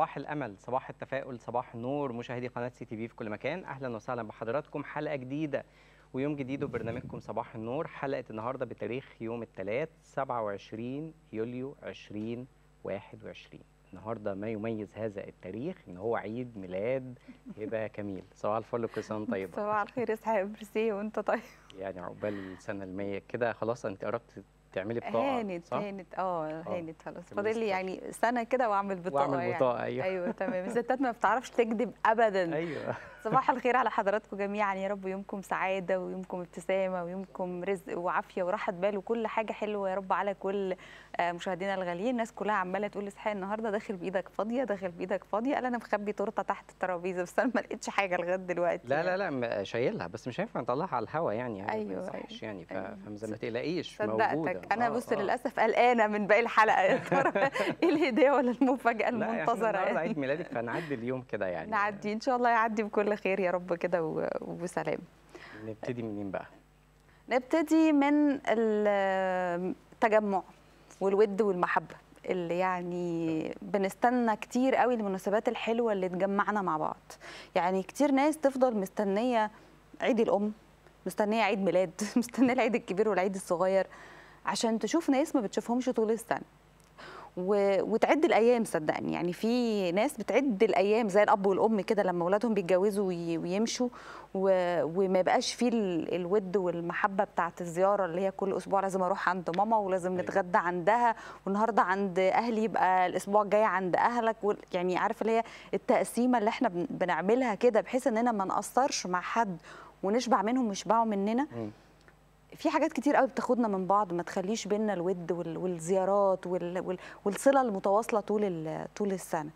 صباح الامل صباح التفاؤل صباح النور مشاهدي قناه سي تي في في كل مكان اهلا وسهلا بحضراتكم حلقه جديده ويوم جديد وبرنامجكم صباح النور حلقه النهارده بتاريخ يوم الثلاث 27 يوليو 2021 النهارده ما يميز هذا التاريخ ان هو عيد ميلاد هبه كميل صباح الفل كل سنه طيبه صباح الخير يا اسحاق ميرسي وانت طيب يعني عقبال السنه ال 100 كده خلاص انت قربت تعملي بطاقه هانت صح؟ هانت اه, آه، هانت خلاص فاضل لي يعني سنه كده واعمل بطاقه واعمل يعني. بطاقه يعني. ايوه ايوه تمام الستات ما بتعرفش تكذب ابدا ايوه صباح الخير على حضراتكم جميعا يا رب يومكم سعاده ويومكم ابتسامه ويومكم رزق وعافيه وراحه بال وكل حاجه حلوه يا رب على كل آه، مشاهدينا الغاليين الناس كلها عماله تقول اصحى النهارده داخل بايدك فاضيه داخل بايدك فاضيه قال انا مخبي تورته تحت الترابيزه بس انا ما لقيتش حاجه لغايه دلوقتي لا لا لا شايلها بس مش هينفع نطلعها على الهوا يعني ايوه ما أيوة. يعني أيوة. فما ما تقلقيش صدقتك انا آه، بص آه. للاسف قلقانه من باقي الحلقه يا ترى ايه الهديه ولا المفاجاه المنتظره لا عيد ميلادك فنعدي اليوم كده يعني نعدي ان شاء الله يعدي بكل كل خير يا رب كده وسلام نبتدي منين بقى نبتدي من التجمع والود والمحبه اللي يعني بنستنى كتير قوي المناسبات الحلوه اللي تجمعنا مع بعض يعني كتير ناس تفضل مستنيه عيد الام مستنيه عيد ميلاد مستنيه العيد الكبير والعيد الصغير عشان تشوف ناس ما بتشوفهمش طول السنه وتعد الايام صدقني يعني في ناس بتعد الايام زي الاب والام كده لما اولادهم بيتجوزوا ويمشوا وما يبقاش فيه الود والمحبه بتاعه الزياره اللي هي كل اسبوع لازم اروح عند ماما ولازم أيوة. نتغدى عندها والنهارده عند اهلي يبقى الاسبوع الجاي عند اهلك يعني عارف اللي هي التقسيمه اللي احنا بنعملها كده بحيث اننا ما نقصرش مع حد ونشبع منهم ويشبعوا مننا م. في حاجات كتير قوي بتاخدنا من بعض ما تخليش بينا الود والزيارات والصله المتواصله طول طول السنه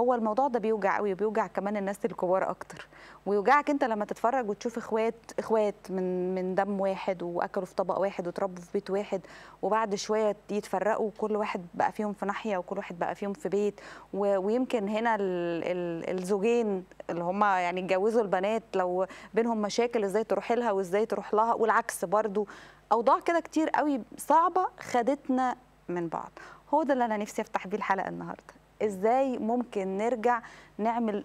هو الموضوع ده بيوجع قوي وبيوجع كمان الناس الكبار اكتر ويوجعك انت لما تتفرج وتشوف اخوات اخوات من من دم واحد واكلوا في طبق واحد وتربوا في بيت واحد وبعد شويه يتفرقوا وكل واحد بقى فيهم في ناحيه وكل واحد بقى فيهم في بيت ويمكن هنا الزوجين اللي هم يعني اتجوزوا البنات لو بينهم مشاكل ازاي تروح لها وازاي تروح لها والعكس برضو اوضاع كده كتير قوي صعبه خدتنا من بعض هو ده اللي انا نفسي افتح بيه الحلقه النهارده ازاي ممكن نرجع نعمل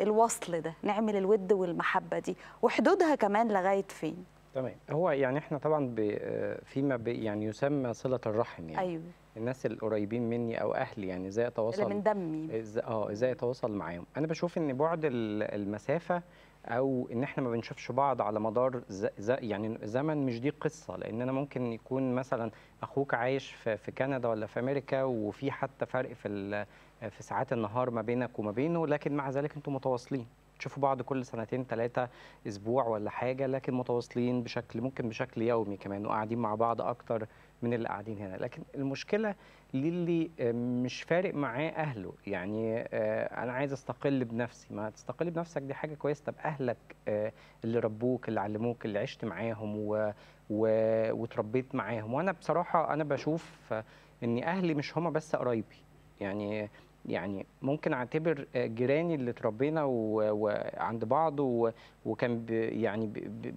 الوصل ده نعمل الود والمحبه دي وحدودها كمان لغايه فين تمام هو يعني احنا طبعا اه، فيما يعني يسمى صله الرحم يعني أيوة. الناس القريبين مني او اهلي يعني ازاي اتواصل اللي من دمي اه ازاي اتواصل معاهم انا بشوف ان بعد المسافه او ان احنا ما بنشوفش بعض على مدار ز... ز... يعني زمن مش دي قصه لان انا ممكن يكون مثلا اخوك عايش في, في كندا ولا في امريكا وفي حتى فرق في ال... في ساعات النهار ما بينك وما بينه لكن مع ذلك انتم متواصلين تشوفوا بعض كل سنتين ثلاثة أسبوع ولا حاجة لكن متواصلين بشكل ممكن بشكل يومي كمان وقاعدين مع بعض أكتر من اللي قاعدين هنا لكن المشكله للي آه، مش فارق معاه اهله يعني آه، انا عايز استقل بنفسي ما تستقل بنفسك دي حاجه كويسه طب اهلك آه، اللي ربوك اللي علموك اللي عشت معاهم و... و... وتربيت معاهم وانا بصراحه انا بشوف ان اهلي مش هما بس قرايبي يعني يعني ممكن اعتبر آه، جيراني اللي اتربينا وعند بعض وكان يعني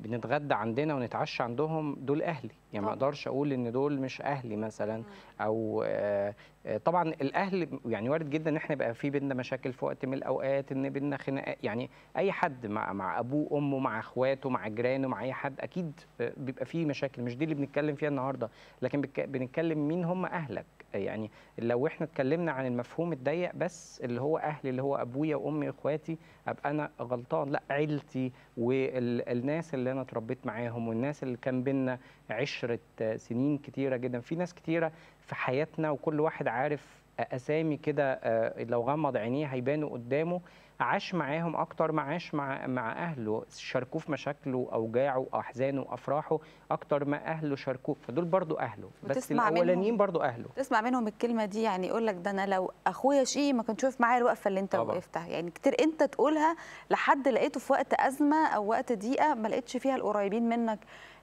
بنتغدى عندنا ونتعشى عندهم دول اهلي يعني ما اقدرش اقول ان دول مش اهلي مثلا او آه، آه، طبعا الاهل يعني وارد جدا ان احنا يبقى في بينا مشاكل في وقت من الاوقات ان بينا خناقات يعني اي حد مع مع ابوه امه مع اخواته مع جيرانه مع اي حد اكيد بيبقى فيه مشاكل مش دي اللي بنتكلم فيها النهارده لكن بنتكلم مين هم اهلك يعني لو احنا اتكلمنا عن المفهوم الضيق بس اللي هو اهلي اللي هو ابويا وامي واخواتي ابقى انا غلطان لا عيلتي والناس اللي انا اتربيت معاهم والناس اللي كان بينا عشره سنين كتيره جدا في ناس كتيره في حياتنا وكل واحد عارف اسامي كده آه، لو غمض عينيه هيبانوا قدامه عاش معاهم اكتر ما عاش مع مع اهله شاركوه في مشاكله اوجاعه احزانه افراحه اكتر ما اهله شاركوه فدول برضو اهله بس الاولانيين برضو اهله تسمع منهم الكلمه دي يعني يقول لك ده انا لو اخويا شيء ما كنتش واقف معايا الوقفه اللي انت طبعا. وقفتها يعني كتير انت تقولها لحد لقيته في وقت ازمه او وقت ضيقه ما لقيتش فيها القريبين منك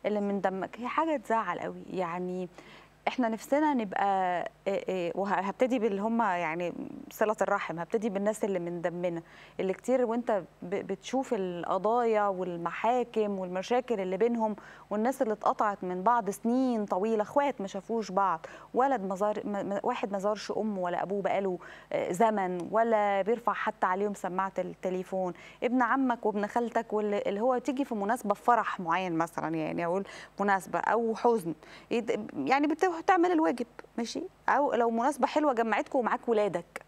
اللي من دمك هي حاجه تزعل قوي يعني احنا نفسنا نبقى وهبتدي باللي هم يعني صله الرحم هبتدي بالناس اللي من دمنا اللي كتير وانت بتشوف القضايا والمحاكم والمشاكل اللي بينهم والناس اللي اتقطعت من بعض سنين طويله اخوات ما شافوش بعض ولد مزار واحد ما زارش امه ولا ابوه بقاله زمن ولا بيرفع حتى عليهم سماعه التليفون ابن عمك وابن خالتك واللي هو تيجي في مناسبه في فرح معين مثلا يعني اقول مناسبه او حزن يعني بت تروح تعمل الواجب ماشي او لو مناسبه حلوه جمعتكم ومعاك ولادك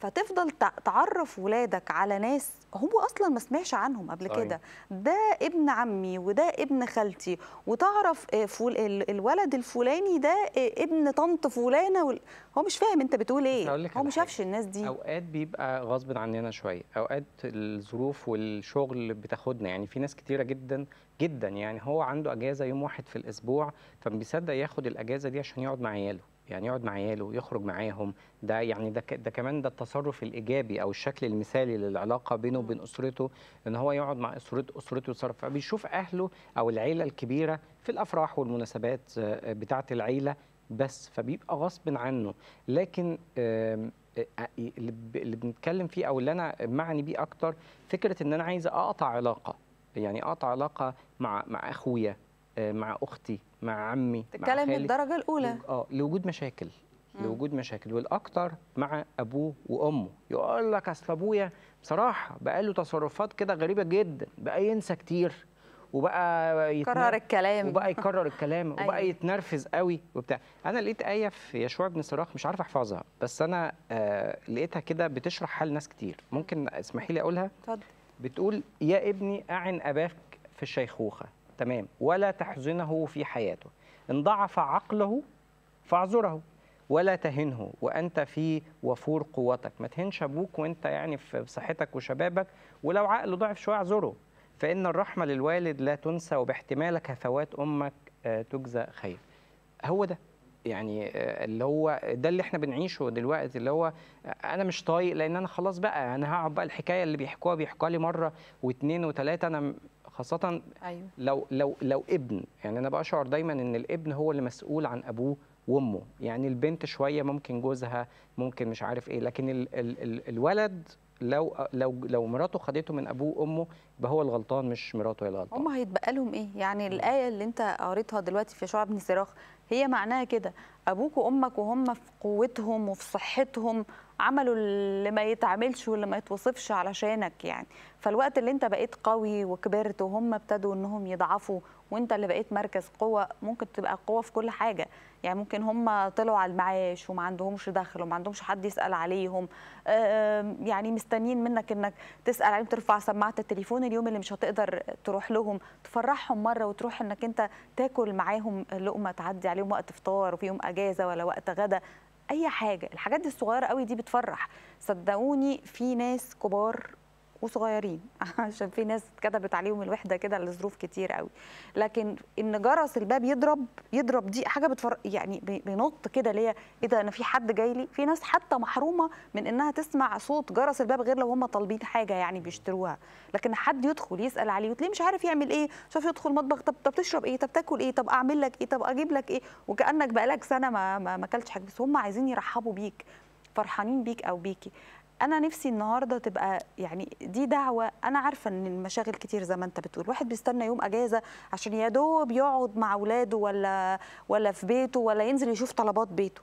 فتفضل تعرف ولادك على ناس هو اصلا ما سمعش عنهم قبل كده ده ابن عمي وده ابن خالتي وتعرف آه، فول الولد الفلاني ده آه، ابن طنط فلانه هو مش فاهم انت بتقول ايه هو ما شافش الناس دي اوقات بيبقى غصب عننا شويه اوقات الظروف والشغل بتاخدنا يعني في ناس كتيره جدا جدا يعني هو عنده اجازه يوم واحد في الاسبوع فما بيصدق ياخد الاجازه دي عشان يقعد مع عياله يعني يقعد مع عياله يخرج معاهم ده يعني ده ده كمان ده التصرف الايجابي او الشكل المثالي للعلاقه بينه وبين اسرته ان هو يقعد مع اسرته اسرته يتصرف فبيشوف اهله او العيله الكبيره في الافراح والمناسبات آه، آه، بتاعه العيله بس فبيبقى غصب عنه لكن آه، اللي بنتكلم فيه او اللي انا معني بيه اكتر فكره ان انا عايز اقطع علاقه يعني اقطع علاقه مع مع اخويا آه، مع اختي مع عمي تتكلم مع الدرجه الاولى اه لوجود مشاكل مم. لوجود مشاكل والاكثر مع ابوه وامه يقول لك اصل ابويا بصراحه بقى له تصرفات كده غريبه جدا بقى ينسى كتير وبقى يكرر الكلام وبقى يكرر الكلام أيوة. وبقى يتنرفز قوي وبتاع انا لقيت ايه في يشوع بن صراخ مش عارف احفظها بس انا آه لقيتها كده بتشرح حال ناس كتير ممكن اسمحي لي اقولها اتفضل بتقول يا ابني اعن اباك في الشيخوخه تمام ولا تحزنه في حياته إن ضعف عقله فاعذره ولا تهنه وانت في وفور قوتك ما تهنش ابوك وانت يعني في صحتك وشبابك ولو عقله ضعف شويه اعذره فان الرحمه للوالد لا تنسى وباحتمالك هفوات امك آه، تجزى خير هو ده يعني آه، اللي هو ده اللي احنا بنعيشه دلوقتي اللي هو آه، انا مش طايق لان انا خلاص بقى انا هقعد بقى الحكايه اللي بيحكوها بيحكوها لي مره واثنين وثلاثه انا خاصه أيوة. لو لو لو ابن يعني انا بشعر دايما ان الابن هو اللي مسؤول عن ابوه وامه يعني البنت شويه ممكن جوزها ممكن مش عارف ايه لكن ال ال ال الولد لو لو لو مراته خدته من ابوه وامه يبقى هو الغلطان مش مراته هي الغلطان هم هيتبقى لهم ايه يعني الايه اللي انت قريتها دلوقتي في شعب بن سراخ هي معناها كده ابوك وامك وهم في قوتهم وفي صحتهم عملوا اللي ما يتعملش واللي ما يتوصفش علشانك يعني فالوقت اللي انت بقيت قوي وكبرت وهم ابتدوا انهم يضعفوا وانت اللي بقيت مركز قوه ممكن تبقى قوه في كل حاجه يعني ممكن هم طلعوا على المعاش وما عندهمش دخل وما عندهمش حد يسال عليهم آه، يعني مستنيين منك انك تسال عليهم ترفع سماعه التليفون اليوم اللي مش هتقدر تروح لهم تفرحهم مره وتروح انك انت تاكل معاهم لقمه تعدي عليهم عليهم وقت فطار وفيهم اجازه ولا وقت غدا اي حاجه الحاجات دي الصغيره قوي دي بتفرح صدقوني في ناس كبار وصغيرين عشان في ناس كتبت عليهم الوحده كده لظروف كتير قوي لكن ان جرس الباب يضرب يضرب دي حاجه بتفر يعني بينط كده ليا ايه ده انا في حد جاي لي في ناس حتى محرومه من انها تسمع صوت جرس الباب غير لو هم طالبين حاجه يعني بيشتروها لكن حد يدخل يسال عليه وتلاقيه مش عارف يعمل ايه شاف يدخل مطبخ طب طب تشرب ايه طب تاكل ايه طب اعمل لك ايه طب اجيب لك ايه وكانك بقالك سنه ما ما اكلتش حاجه بس هم عايزين يرحبوا بيك فرحانين بيك او بيكي انا نفسي النهارده تبقى يعني دي دعوه انا عارفه ان المشاغل كتير زي ما انت بتقول واحد بيستنى يوم اجازه عشان يا دوب يقعد مع اولاده ولا ولا في بيته ولا ينزل يشوف طلبات بيته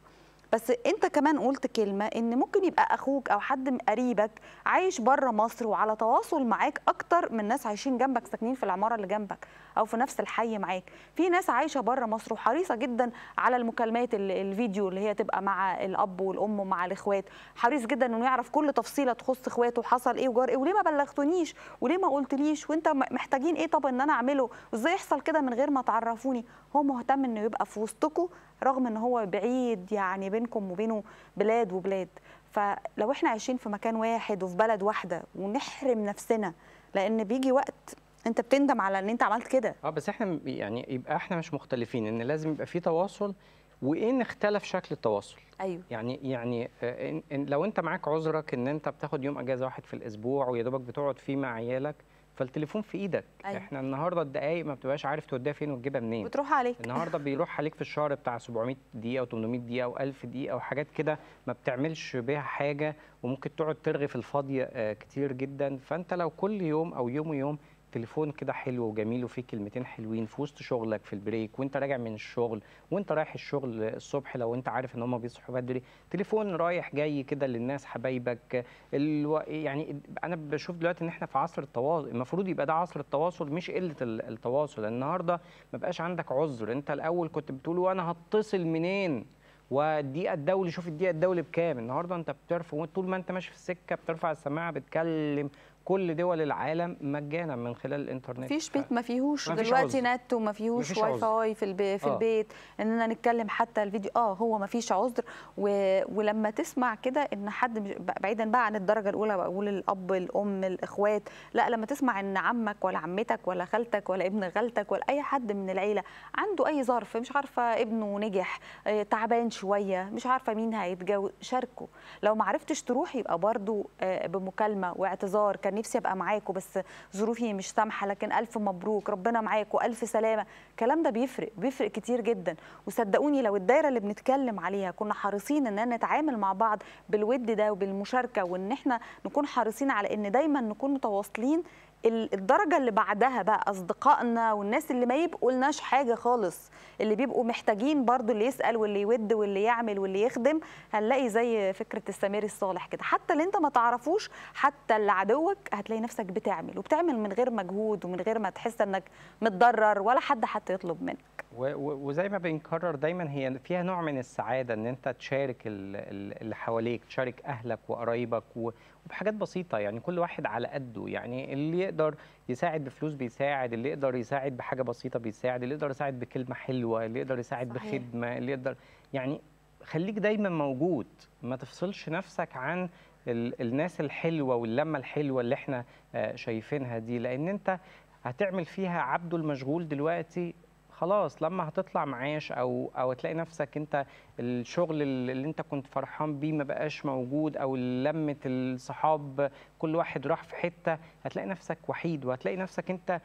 بس انت كمان قلت كلمه ان ممكن يبقى اخوك او حد قريبك عايش بره مصر وعلى تواصل معاك اكتر من ناس عايشين جنبك ساكنين في العماره اللي جنبك او في نفس الحي معاك في ناس عايشه بره مصر وحريصه جدا على المكالمات الفيديو اللي هي تبقى مع الاب والام ومع الاخوات حريص جدا انه يعرف كل تفصيله تخص اخواته حصل ايه وجار ايه وليه ما بلغتونيش وليه ما قلتليش وانت محتاجين ايه طب ان انا اعمله وازاي يحصل كده من غير ما تعرفوني هو مهتم انه يبقى في وسطكم رغم ان هو بعيد يعني بينكم وبينه بلاد وبلاد فلو احنا عايشين في مكان واحد وفي بلد واحده ونحرم نفسنا لان بيجي وقت انت بتندم على ان انت عملت كده اه بس احنا يعني يبقى احنا مش مختلفين ان لازم يبقى في تواصل وان اختلف شكل التواصل ايوه يعني يعني آه، إن لو انت معاك عذرك ان انت بتاخد يوم اجازه واحد في الاسبوع ويا دوبك بتقعد فيه مع عيالك فالتليفون في ايدك أيوة. احنا النهارده الدقايق ما بتبقاش عارف توديها فين وتجيبها منين بتروح عليك النهارده بيروح عليك في الشهر بتاع 700 دقيقه و800 دقيقه و1000 دقيقه وحاجات كده ما بتعملش بيها حاجه وممكن تقعد ترغي في الفاضيه آه، كتير جدا فانت لو كل يوم او يوم ويوم تليفون كده حلو وجميل وفيه كلمتين حلوين في وسط شغلك في البريك وانت راجع من الشغل وانت رايح الشغل الصبح لو انت عارف ان هم بيصحوا بدري تليفون رايح جاي كده للناس حبايبك الو... يعني انا بشوف دلوقتي ان احنا في عصر التواصل المفروض يبقى ده عصر التواصل مش قله التواصل النهارده ما بقاش عندك عذر انت الاول كنت بتقول وانا هتصل منين والدقيقه الدولي شوف الدقيقه الدولي بكام النهارده انت بترفع طول ما انت ماشي في السكه بترفع السماعه بتكلم كل دول العالم مجانا من خلال الانترنت مفيش بيت ما فيهوش دلوقتي نت وما فيهوش واي فاي في, البيت, في آه. البيت اننا نتكلم حتى الفيديو اه هو ما فيش عذر و... ولما تسمع كده ان حد بعيدا بقى عن الدرجه الاولى بقول الاب الام الاخوات لا لما تسمع ان عمك ولا عمتك ولا خالتك ولا ابن خالتك ولا اي حد من العيله عنده اي ظرف مش عارفه ابنه نجح آه، تعبان شويه مش عارفه مين هيتجوز شاركه لو ما عرفتش تروح يبقى برده آه، بمكالمه واعتذار كان نفسي ابقى معاكم بس ظروفي مش سامحه لكن الف مبروك ربنا معاكم الف سلامه الكلام ده بيفرق بيفرق كتير جدا وصدقوني لو الدايره اللي بنتكلم عليها كنا حريصين اننا نتعامل مع بعض بالود ده وبالمشاركه وان احنا نكون حريصين على ان دايما نكون متواصلين الدرجة اللي بعدها بقى أصدقائنا والناس اللي ما يبقوا لناش حاجة خالص اللي بيبقوا محتاجين برضو اللي يسأل واللي يود واللي يعمل واللي يخدم هنلاقي زي فكرة السمير الصالح كده حتى اللي انت ما تعرفوش حتى اللي عدوك هتلاقي نفسك بتعمل وبتعمل من غير مجهود ومن غير ما تحس انك متضرر ولا حد حتى يطلب منك وزي ما بنكرر دايما هي فيها نوع من السعاده ان انت تشارك اللي حواليك تشارك اهلك وقرايبك وبحاجات بسيطه يعني كل واحد على قده يعني اللي يقدر يساعد بفلوس بيساعد اللي يقدر يساعد بحاجه بسيطه بيساعد اللي يقدر يساعد بكلمه حلوه اللي يقدر يساعد صحيح. بخدمه اللي يقدر يعني خليك دايما موجود ما تفصلش نفسك عن الناس الحلوه واللمه الحلوه اللي احنا آه، شايفينها دي لان انت هتعمل فيها عبده المشغول دلوقتي خلاص لما هتطلع معاش او او تلاقي نفسك انت الشغل اللي انت كنت فرحان بيه ما بقاش موجود او لمه الصحاب كل واحد راح في حته هتلاقي نفسك وحيد وهتلاقي نفسك انت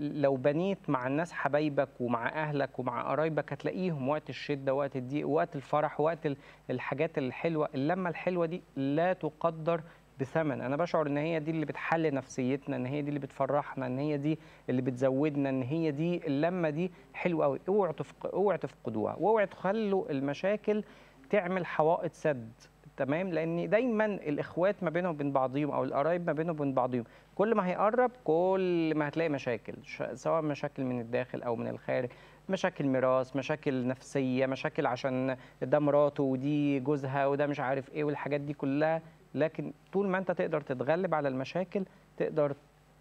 لو بنيت مع الناس حبايبك ومع اهلك ومع قرايبك هتلاقيهم وقت الشده وقت الضيق وقت الفرح وقت الحاجات الحلوه اللمه الحلوه دي لا تقدر بثمن انا بشعر ان هي دي اللي بتحل نفسيتنا ان هي دي اللي بتفرحنا ان هي دي اللي بتزودنا ان هي دي اللمه دي حلوه قوي اوعوا اوعوا تفقدوها واوعوا تخلوا المشاكل تعمل حوائط سد تمام لان دايما الاخوات ما بينهم وبين بعضهم او القرايب ما بينهم وبين بعضهم كل ما هيقرب كل ما هتلاقي مشاكل سواء مشاكل من الداخل او من الخارج مشاكل ميراث مشاكل نفسيه مشاكل عشان ده مراته ودي جوزها وده مش عارف ايه والحاجات دي كلها لكن طول ما انت تقدر تتغلب على المشاكل تقدر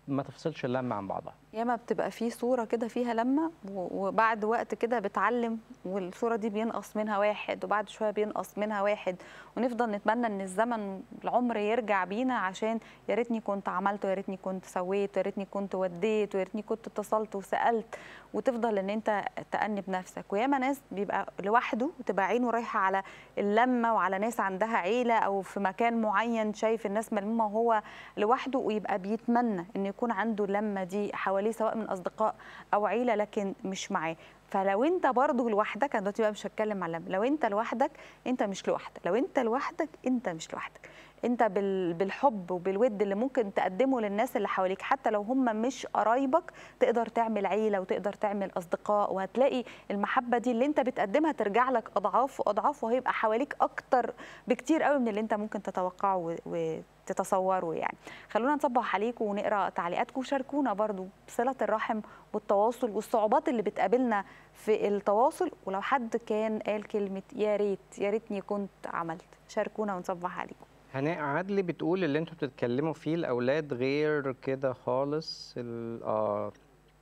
ما تفصلش اللمه عن بعضها ياما بتبقى في صوره كده فيها لمه وبعد وقت كده بتعلم والصوره دي بينقص منها واحد وبعد شويه بينقص منها واحد ونفضل نتمنى ان الزمن العمر يرجع بينا عشان يا ريتني كنت عملت ويا ريتني كنت سويت ويا ريتني كنت وديت ويا ريتني كنت اتصلت وسالت وتفضل ان انت تانب نفسك وياما ناس بيبقى لوحده وتبقى عينه رايحه على اللمه وعلى ناس عندها عيله او في مكان معين شايف الناس ملمومه وهو لوحده ويبقى بيتمنى ان يكون عنده اللمه دي حواليه حواليه سواء من اصدقاء او عيله لكن مش معاه فلو انت برضه لوحدك انا دلوقتي بقى مش هتكلم على لو انت لوحدك انت مش لوحدك لو انت لوحدك انت مش لوحدك انت بالحب وبالود اللي ممكن تقدمه للناس اللي حواليك حتى لو هم مش قرايبك تقدر تعمل عيله وتقدر تعمل اصدقاء وهتلاقي المحبه دي اللي انت بتقدمها ترجع لك اضعاف واضعاف وهيبقى حواليك اكتر بكتير قوي من اللي انت ممكن تتوقعه و... تتصوروا يعني خلونا نصبح عليكم ونقرا تعليقاتكم وشاركونا برضو بصله الرحم والتواصل والصعوبات اللي بتقابلنا في التواصل ولو حد كان قال كلمه يا ريت يا ريتني كنت عملت شاركونا ونصبح عليكم هناء عدلي بتقول اللي انتوا بتتكلموا فيه الاولاد غير كده خالص اه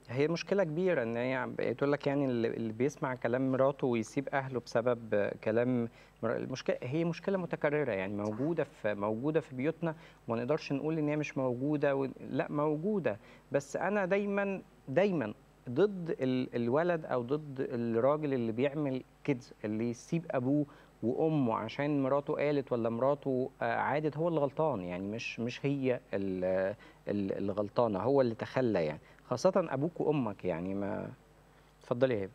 هي مشكله كبيره ان هي تقول لك يعني اللي بيسمع كلام مراته ويسيب اهله بسبب كلام المشكله هي مشكله متكرره يعني موجوده في موجوده في بيوتنا وما نقدرش نقول ان هي مش موجوده و... لا موجوده بس انا دايما دايما ضد الولد او ضد الراجل اللي بيعمل كده اللي يسيب ابوه وامه عشان مراته قالت ولا مراته آه، عادت هو اللي غلطان يعني مش مش هي الغلطانه هو اللي تخلى يعني خاصه ابوك وامك يعني ما اتفضلي هيب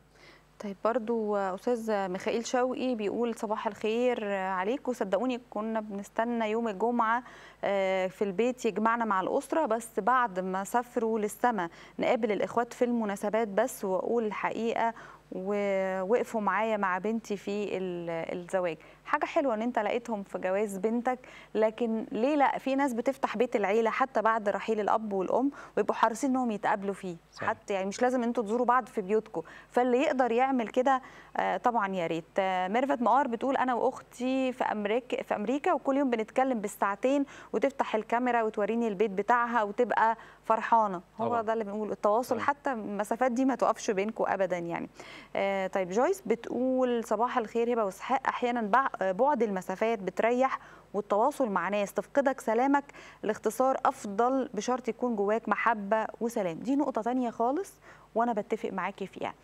طيب برضو استاذ ميخائيل شوقي بيقول صباح الخير عليكم صدقوني كنا بنستنى يوم الجمعه آه، في البيت يجمعنا مع الاسره بس بعد ما سافروا للسما نقابل الاخوات في المناسبات بس واقول الحقيقه ووقفوا معايا مع بنتي في الزواج حاجه حلوه ان انت لقيتهم في جواز بنتك لكن ليه لا في ناس بتفتح بيت العيله حتى بعد رحيل الاب والام ويبقوا حريصين انهم يتقابلوا فيه صحيح. حتى يعني مش لازم انتوا تزوروا بعض في بيوتكم فاللي يقدر يعمل كده آه طبعا يا ريت آه ميرفت مقار بتقول انا واختي في امريكا في امريكا وكل يوم بنتكلم بالساعتين وتفتح الكاميرا وتوريني البيت بتاعها وتبقى فرحانه هو ده اللي بنقول التواصل طبعا. حتى المسافات دي ما توقفش بينكم ابدا يعني آه طيب جويس بتقول صباح الخير هبه واسحاق احيانا بعد المسافات بتريح والتواصل مع ناس تفقدك سلامك الاختصار افضل بشرط يكون جواك محبه وسلام دي نقطه تانية خالص وانا بتفق معاكي فيها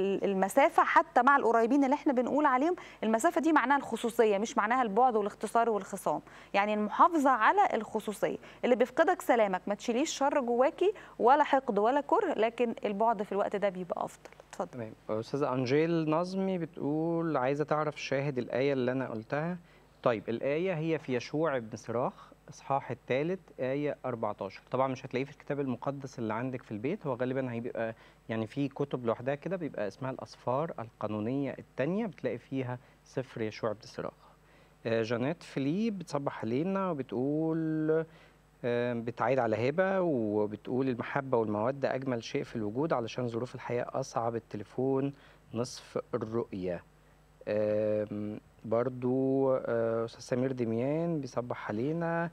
المسافه حتى مع القريبين اللي احنا بنقول عليهم المسافه دي معناها الخصوصيه مش معناها البعد والاختصار والخصام يعني المحافظه على الخصوصيه اللي بيفقدك سلامك ما تشيليش شر جواكي ولا حقد ولا كره لكن البعد في الوقت ده بيبقى افضل اتفضل تمام استاذه انجيل نظمي بتقول عايزه تعرف شاهد الايه اللي انا قلتها طيب الايه هي في يشوع بن صراخ الاصحاح الثالث ايه 14 طبعا مش هتلاقيه في الكتاب المقدس اللي عندك في البيت هو غالبا هيبقى يعني في كتب لوحدها كده بيبقى اسمها الأصفار القانونيه الثانيه بتلاقي فيها سفر يشوع بن سراغ آه، جانيت فلي بتصبح علينا وبتقول آه، بتعيد على هبة وبتقول المحبة والمودة أجمل شيء في الوجود علشان ظروف الحياة أصعب التليفون نصف الرؤية برضو آه، استاذ سمير دميان بيصبح علينا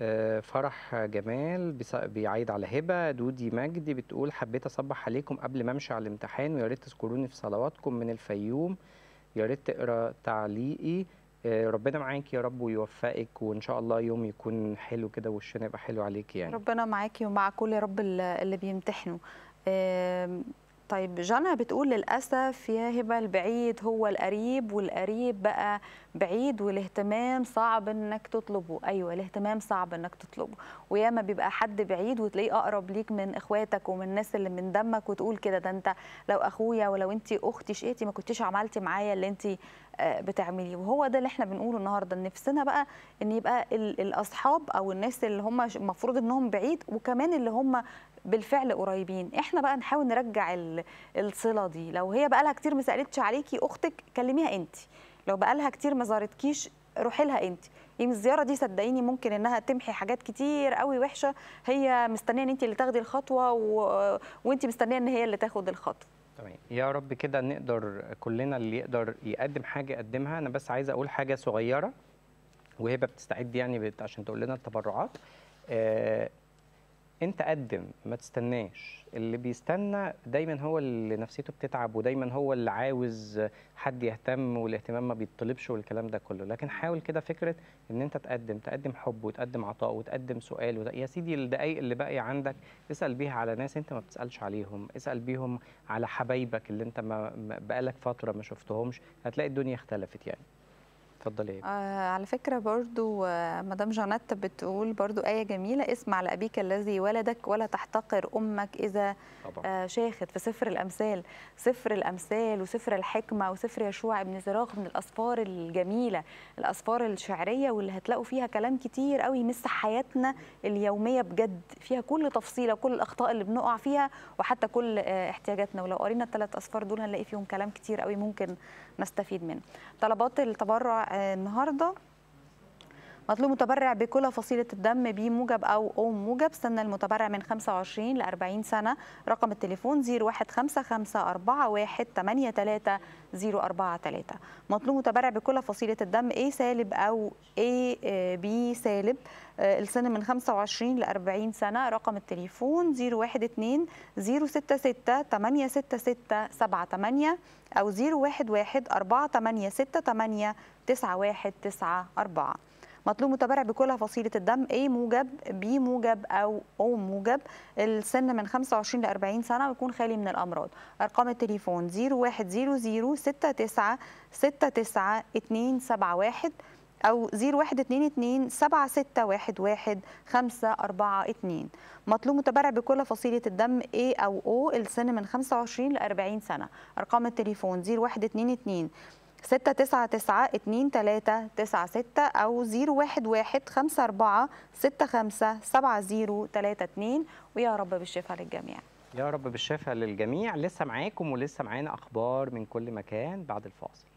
آه، فرح جمال بيعيد على هبه دودي مجدي بتقول حبيت اصبح عليكم قبل ما امشي على الامتحان ويا ريت تذكروني في صلواتكم من الفيوم يا ريت تقرا تعليقي آه، ربنا معاكي يا رب ويوفقك وان شاء الله يوم يكون حلو كده وشنا يبقى حلو عليكي يعني ربنا معاكي ومع كل يا رب اللي بيمتحنوا طيب جانا بتقول للأسف يا هبة البعيد هو القريب والقريب بقى بعيد والاهتمام صعب انك تطلبه ايوه الاهتمام صعب انك تطلبه وياما بيبقى حد بعيد وتلاقيه اقرب ليك من اخواتك ومن الناس اللي من دمك وتقول كده ده انت لو اخويا ولو انت اختي شقيتي ما كنتيش عملتي معايا اللي انت آه، بتعمليه وهو ده اللي احنا بنقوله النهارده نفسنا بقى ان يبقى الاصحاب او الناس اللي هم المفروض انهم بعيد وكمان اللي هم بالفعل قريبين احنا بقى نحاول نرجع الصله دي لو هي بقى لها كتير ما سالتش عليكي اختك كلميها انت لو بقى لها كتير ما زارتكيش روحي لها انت يمكن الزياره دي صدقيني ممكن انها تمحي حاجات كتير قوي وحشه هي مستنيه ان انت اللي تاخدي الخطوه و... وانت مستنيه ان هي اللي تاخد الخطوه تمام يا رب كده نقدر كلنا اللي يقدر يقدم حاجه يقدمها انا بس عايزه اقول حاجه صغيره وهبه بتستعد يعني عشان تقول لنا التبرعات آه، انت قدم ما تستناش اللي بيستنى دايما هو اللي نفسيته بتتعب ودايما هو اللي عاوز حد يهتم والاهتمام ما بيطلبش والكلام ده كله لكن حاول كده فكره ان انت تقدم تقدم حب وتقدم عطاء وتقدم سؤال وت... يا سيدي الدقايق اللي باقيه عندك اسال بيها على ناس انت ما بتسالش عليهم اسال بيهم على حبايبك اللي انت ما بقالك فتره ما شفتهمش هتلاقي الدنيا اختلفت يعني اتفضلي آه على فكره برضو آه، مدام جانات بتقول برضو ايه جميله اسمع لابيك الذي ولدك ولا تحتقر امك اذا طبعا. آه شاخت في سفر الامثال سفر الامثال وسفر الحكمه وسفر يشوع ابن زراخ من الاسفار الجميله الاسفار الشعريه واللي هتلاقوا فيها كلام كتير قوي يمس حياتنا اليوميه بجد فيها كل تفصيله وكل الاخطاء اللي بنقع فيها وحتى كل آه احتياجاتنا ولو قرينا الثلاث اسفار دول هنلاقي فيهم كلام كتير قوي ممكن نستفيد منه طلبات التبرع النهارده مطلوب متبرع بكل فصيلة الدم بموجب أو أم موجب سن المتبرع من 25 ل 40 سنة رقم التليفون 01554183043 مطلوب متبرع بكل فصيلة الدم A سالب أو A آه، B سالب آه، السن من 25 ل 40 سنة رقم التليفون 012 066 866 78 أو 011 486 8 9194 مطلوب متبرع بكل فصيلة الدم A موجب B موجب أو O موجب السن من 25 ل 40 سنة ويكون خالي من الأمراض أرقام التليفون 0100 69 أو 0122 مطلوب متبرع بكل فصيلة الدم A أو O السن من 25 ل 40 سنة أرقام التليفون 0122 ستة تسعة تسعة اتنين تلاتة تسعة ستة أو زيرو واحد واحد خمسة أربعة ستة خمسة سبعة زيرو تلاتة اتنين ويا رب بالشفاء للجميع يا رب بالشفاء للجميع لسه معاكم ولسه معانا أخبار من كل مكان بعد الفاصل